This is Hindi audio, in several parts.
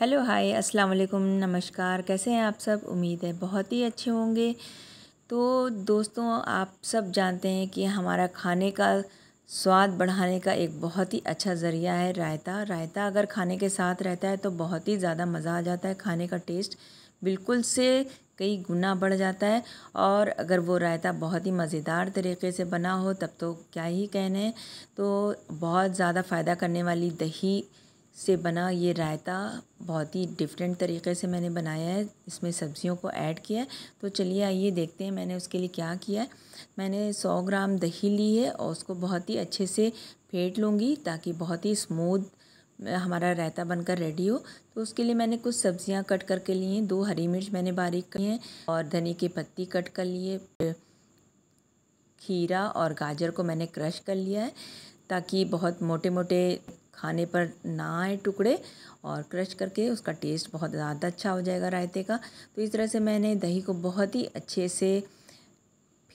हेलो हाय अस्सलाम वालेकुम नमस्कार कैसे हैं आप सब उम्मीद है बहुत ही अच्छे होंगे तो दोस्तों आप सब जानते हैं कि हमारा खाने का स्वाद बढ़ाने का एक बहुत ही अच्छा ज़रिया है रायता रायता अगर खाने के साथ रहता है तो बहुत ही ज़्यादा मज़ा आ जाता है खाने का टेस्ट बिल्कुल से कई गुना बढ़ जाता है और अगर वो रायता बहुत ही मज़ेदार तरीके से बना हो तब तो क्या ही कहने तो बहुत ज़्यादा फ़ायदा करने वाली दही से बना ये रायता बहुत ही डिफरेंट तरीके से मैंने बनाया है इसमें सब्ज़ियों को ऐड किया है तो चलिए आइए देखते हैं मैंने उसके लिए क्या किया है मैंने सौ ग्राम दही ली है और उसको बहुत ही अच्छे से फेंट लूँगी ताकि बहुत ही स्मूथ हमारा रायता बनकर रेडी हो तो उसके लिए मैंने कुछ सब्ज़ियाँ कट करके ली हैं दो हरी मिर्च मैंने बारीक की हैं और धनी की पत्ती कट कर लिए खीरा और गाजर को मैंने क्रश कर लिया है ताकि बहुत मोटे मोटे खाने पर ना आए टुकड़े और क्रश करके उसका टेस्ट बहुत ज़्यादा अच्छा हो जाएगा रायते का तो इस तरह से मैंने दही को बहुत ही अच्छे से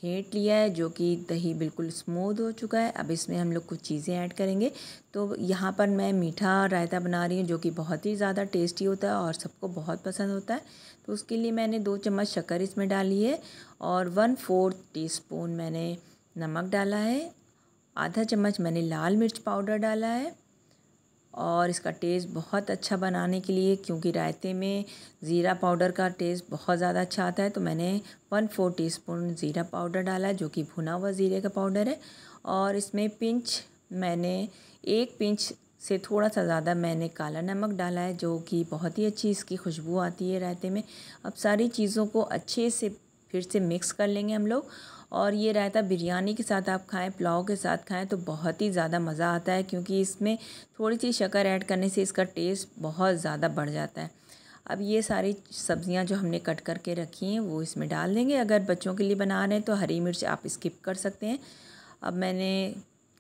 फेंट लिया है जो कि दही बिल्कुल स्मूथ हो चुका है अब इसमें हम लोग कुछ चीज़ें ऐड करेंगे तो यहाँ पर मैं मीठा रायता बना रही हूँ जो कि बहुत ही ज़्यादा टेस्टी होता है और सबको बहुत पसंद होता है तो उसके लिए मैंने दो चम्मच शक्कर इसमें डाली है और वन फोर्थ टी मैंने नमक डाला है आधा चम्मच मैंने लाल मिर्च पाउडर डाला है और इसका टेस्ट बहुत अच्छा बनाने के लिए क्योंकि रायते में ज़ीरा पाउडर का टेस्ट बहुत ज़्यादा अच्छा आता है तो मैंने वन फोर टीस्पून ज़ीरा पाउडर डाला जो कि भुना हुआ ज़ीरे का पाउडर है और इसमें पिंच मैंने एक पिंच से थोड़ा सा ज़्यादा मैंने काला नमक डाला है जो कि बहुत ही अच्छी इसकी खुशबू आती है रायते में अब सारी चीज़ों को अच्छे से फिर से मिक्स कर लेंगे हम लोग और ये रायता बिरयानी के साथ आप खाएं पुलाव के साथ खाएं तो बहुत ही ज़्यादा मज़ा आता है क्योंकि इसमें थोड़ी सी शक्कर ऐड करने से इसका टेस्ट बहुत ज़्यादा बढ़ जाता है अब ये सारी सब्ज़ियाँ जो हमने कट करके रखी हैं वो इसमें डाल देंगे अगर बच्चों के लिए बना रहे हैं तो हरी मिर्च आप स्किप कर सकते हैं अब मैंने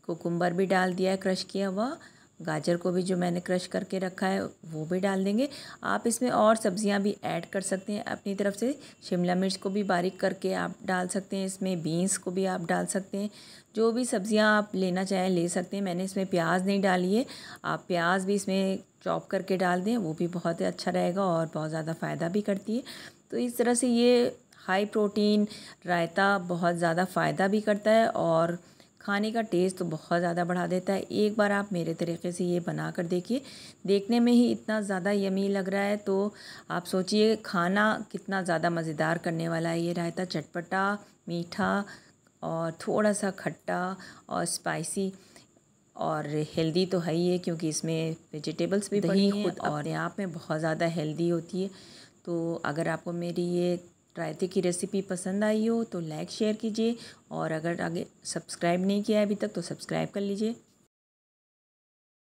कोकुम्बर भी डाल दिया है क्रश किया हुआ गाजर को भी जो मैंने क्रश करके रखा है वो भी डाल देंगे आप इसमें और सब्जियां भी ऐड कर सकते हैं अपनी तरफ से शिमला मिर्च को भी बारीक करके आप डाल सकते हैं इसमें बीन्स को भी आप डाल सकते हैं जो भी सब्जियां आप लेना चाहें ले सकते हैं मैंने इसमें प्याज नहीं डाली है आप प्याज भी इसमें चॉप करके डाल दें वो भी बहुत अच्छा रहेगा और बहुत ज़्यादा फ़ायदा भी करती है तो इस तरह से ये हाई प्रोटीन रायता बहुत ज़्यादा फ़ायदा भी करता है और खाने का टेस्ट तो बहुत ज़्यादा बढ़ा देता है एक बार आप मेरे तरीके से ये बना कर देखिए देखने में ही इतना ज़्यादा यमी लग रहा है तो आप सोचिए खाना कितना ज़्यादा मज़ेदार करने वाला है ये रायता चटपटा मीठा और थोड़ा सा खट्टा और स्पाइसी और हेल्दी तो है ही है क्योंकि इसमें वेजिटेबल्स भी दही खुद अपने आप में बहुत ज़्यादा हेल्दी होती है तो अगर आपको मेरी ये रायते की रेसिपी पसंद आई हो तो लाइक शेयर कीजिए और अगर आगे सब्सक्राइब नहीं किया है अभी तक तो सब्सक्राइब कर लीजिए